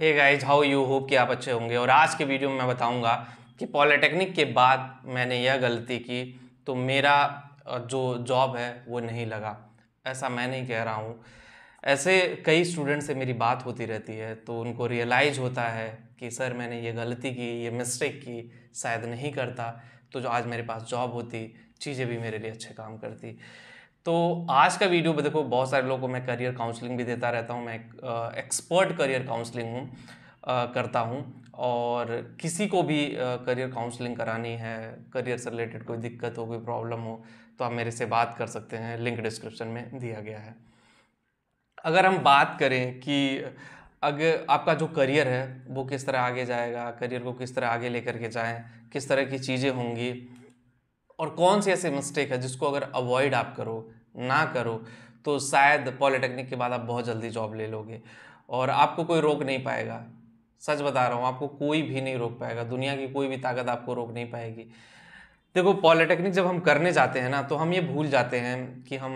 hey guys how you hope कि आप अच्छे होंगे और आज के वीडियो में मैं बताऊंगा कि पॉलिटेक्निक के बाद मैंने यह गलती की तो मेरा जो जॉब है वो नहीं लगा ऐसा मैं नहीं कह रहा हूँ ऐसे कई स्टूडेंट से मेरी बात होती रहती है तो उनको रियलाइज होता है कि सर मैंने ये गलती की ये मिस्टेक की शायद नहीं करता तो जो आज मेरे पास जॉब होती चीज़ें भी मेरे लिए अच्छे काम करती तो आज का वीडियो में देखो बहुत सारे लोगों को मैं करियर काउंसलिंग भी देता रहता हूँ मैं एक एक्सपर्ट करियर काउंसलिंग हूँ करता हूँ और किसी को भी करियर काउंसलिंग करानी है करियर से रिलेटेड कोई दिक्कत हो कोई प्रॉब्लम हो तो आप मेरे से बात कर सकते हैं लिंक डिस्क्रिप्शन में दिया गया है अगर हम बात करें कि अगर आपका जो करियर है वो किस तरह आगे जाएगा करियर को किस तरह आगे लेकर के जाएँ किस तरह की चीज़ें होंगी और कौन से ऐसे मिस्टेक है जिसको अगर अवॉइड आप करो ना करो तो शायद पॉलिटेक्निक के बाद आप बहुत जल्दी जॉब ले लोगे और आपको कोई रोक नहीं पाएगा सच बता रहा हूँ आपको कोई भी नहीं रोक पाएगा दुनिया की कोई भी ताकत आपको रोक नहीं पाएगी देखो पॉलिटेक्निक जब हम करने जाते हैं ना तो हम ये भूल जाते हैं कि हम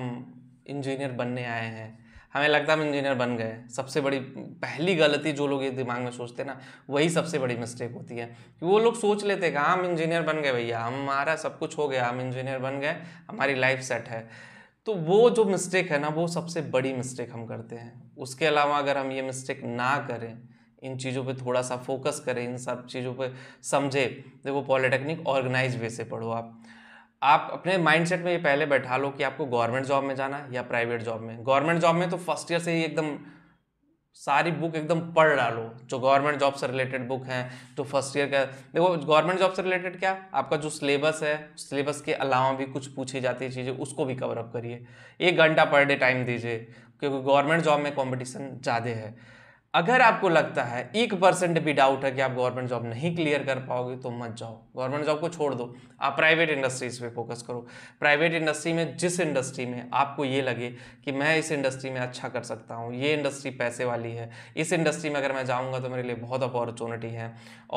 इंजीनियर बनने आए हैं हमें लगता है हम इंजीनियर बन गए सबसे बड़ी पहली गलती जो लोग ये दिमाग में सोचते हैं ना वही सबसे बड़ी मिस्टेक होती है कि वो लोग सोच लेते हैं कि हम इंजीनियर बन गए भैया हमारा सब कुछ हो गया हम इंजीनियर बन गए हमारी लाइफ सेट है तो वो जो मिस्टेक है ना वो सबसे बड़ी मिस्टेक हम करते हैं उसके अलावा अगर हम ये मिस्टेक ना करें इन चीज़ों पे थोड़ा सा फोकस करें इन सब चीज़ों पे समझे देखो पॉलिटेक्निक ऑर्गेनाइज वे से पढ़ो आप आप अपने माइंडसेट में ये पहले बैठा लो कि आपको गवर्नमेंट जॉब में जाना है या प्राइवेट जॉब में गवर्नमेंट जॉब में तो फर्स्ट ईयर से ही एकदम सारी बुक एकदम पढ़ डालो जो गवर्नमेंट जॉब से रिलेटेड बुक हैं तो फर्स्ट ईयर का देखो गवर्नमेंट जॉब से रिलेटेड क्या आपका जो सिलेबस है सिलेबस के अलावा भी कुछ पूछी जाती चीज़ें उसको भी कवर अप करिए एक घंटा पर डे टाइम दीजिए क्योंकि गवर्नमेंट जॉब में कॉम्पिटिशन ज़्यादा है अगर आपको लगता है एक परसेंट भी डाउट है कि आप गवर्नमेंट जॉब नहीं क्लियर कर पाओगे तो मत जाओ गवर्नमेंट जॉब को छोड़ दो आप प्राइवेट इंडस्ट्रीज पे फोकस करो प्राइवेट इंडस्ट्री में जिस इंडस्ट्री में आपको ये लगे कि मैं इस इंडस्ट्री में अच्छा कर सकता हूँ ये इंडस्ट्री पैसे वाली है इस इंडस्ट्री में अगर मैं जाऊँगा तो मेरे लिए बहुत अपॉर्चुनिटी है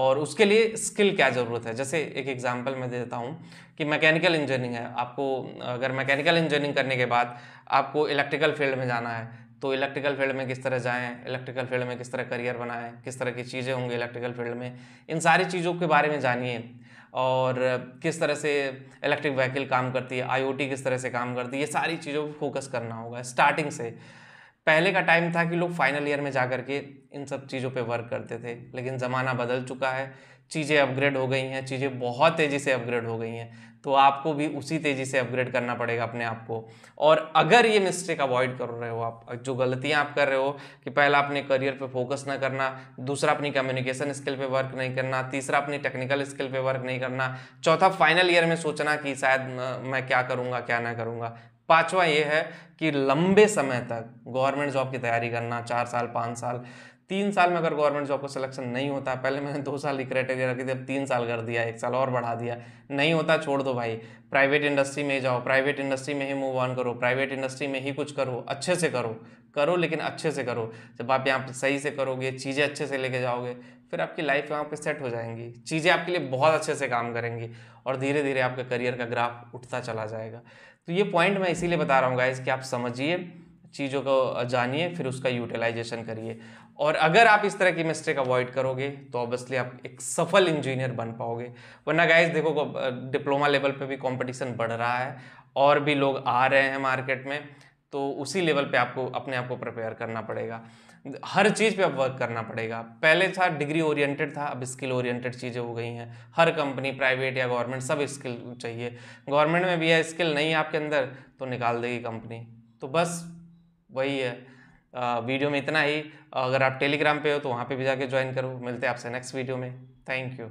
और उसके लिए स्किल क्या ज़रूरत है जैसे एक एग्जाम्पल मैं देता हूँ कि मैकेनिकल इंजीनियरिंग है आपको अगर मैकेनिकल इंजीनियरिंग करने के बाद आपको इलेक्ट्रिकल फील्ड में जाना है तो इलेक्ट्रिकल फील्ड में किस तरह जाएं इलेक्ट्रिकल फील्ड में किस तरह करियर बनाएं किस तरह की चीज़ें होंगी इलेक्ट्रिकल फील्ड में इन सारी चीज़ों के बारे में जानिए और किस तरह से इलेक्ट्रिक व्हीकल काम करती है आईओटी किस तरह से काम करती है ये सारी चीज़ों पर फोकस करना होगा स्टार्टिंग से पहले का टाइम था कि लोग फाइनल ईयर में जा कर के इन सब चीज़ों पर वर्क करते थे लेकिन ज़माना बदल चुका है चीज़ें अपग्रेड हो गई हैं चीज़ें बहुत तेज़ी से अपग्रेड हो गई हैं तो आपको भी उसी तेज़ी से अपग्रेड करना पड़ेगा अपने आप को और अगर ये मिस्टेक अवॉइड कर रहे हो आप जो गलतियां आप कर रहे हो कि पहला अपने करियर पे फोकस ना करना दूसरा अपनी कम्युनिकेशन स्किल पे वर्क नहीं करना तीसरा अपनी टेक्निकल स्किल पे वर्क नहीं करना चौथा फाइनल ईयर में सोचना कि शायद मैं क्या करूँगा क्या ना करूँगा पाँचवा ये है कि लंबे समय तक गवर्नमेंट जॉब की तैयारी करना चार साल पाँच साल तीन साल में अगर गवर्नमेंट जॉब का सिलेक्शन नहीं होता पहले मैंने दो साल की क्राइटेरिया रखी थी अब तीन साल कर दिया एक साल और बढ़ा दिया नहीं होता छोड़ दो भाई प्राइवेट इंडस्ट्री में जाओ प्राइवेट इंडस्ट्री में ही मूव ऑन करो प्राइवेट इंडस्ट्री में ही कुछ करो अच्छे से करो करो लेकिन अच्छे से करो जब आप यहाँ पर सही से करोगे चीज़ें अच्छे से लेके जाओगे फिर आपकी लाइफ यहाँ पर सेट हो जाएंगी चीज़ें आपके लिए बहुत अच्छे से काम करेंगी और धीरे धीरे आपका करियर का ग्राफ उठता चला जाएगा तो ये पॉइंट मैं इसीलिए बता रहा हूँ गाइज कि आप समझिए चीज़ों को जानिए फिर उसका यूटिलाइजेशन करिए और अगर आप इस तरह की मिस्टेक अवॉइड करोगे तो ऑब्वियसली आप एक सफल इंजीनियर बन पाओगे वरना गाइस देखो डिप्लोमा लेवल पे भी कंपटीशन बढ़ रहा है और भी लोग आ रहे हैं मार्केट में तो उसी लेवल पे आपको अपने आप को प्रिपेयर करना पड़ेगा हर चीज़ पे अब वर्क करना पड़ेगा पहले था डिग्री ओरिएंटेड था अब स्किल ओरिएंटेड चीज़ें हो गई हैं हर कंपनी प्राइवेट या गवर्नमेंट सब स्किल चाहिए गवर्नमेंट में भी है स्किल नहीं है आपके अंदर तो निकाल देगी कंपनी तो बस वही है आ, वीडियो में इतना ही अगर आप टेलीग्राम पे हो तो वहाँ पे भी जाके ज्वाइन करो मिलते हैं आपसे नेक्स्ट वीडियो में थैंक यू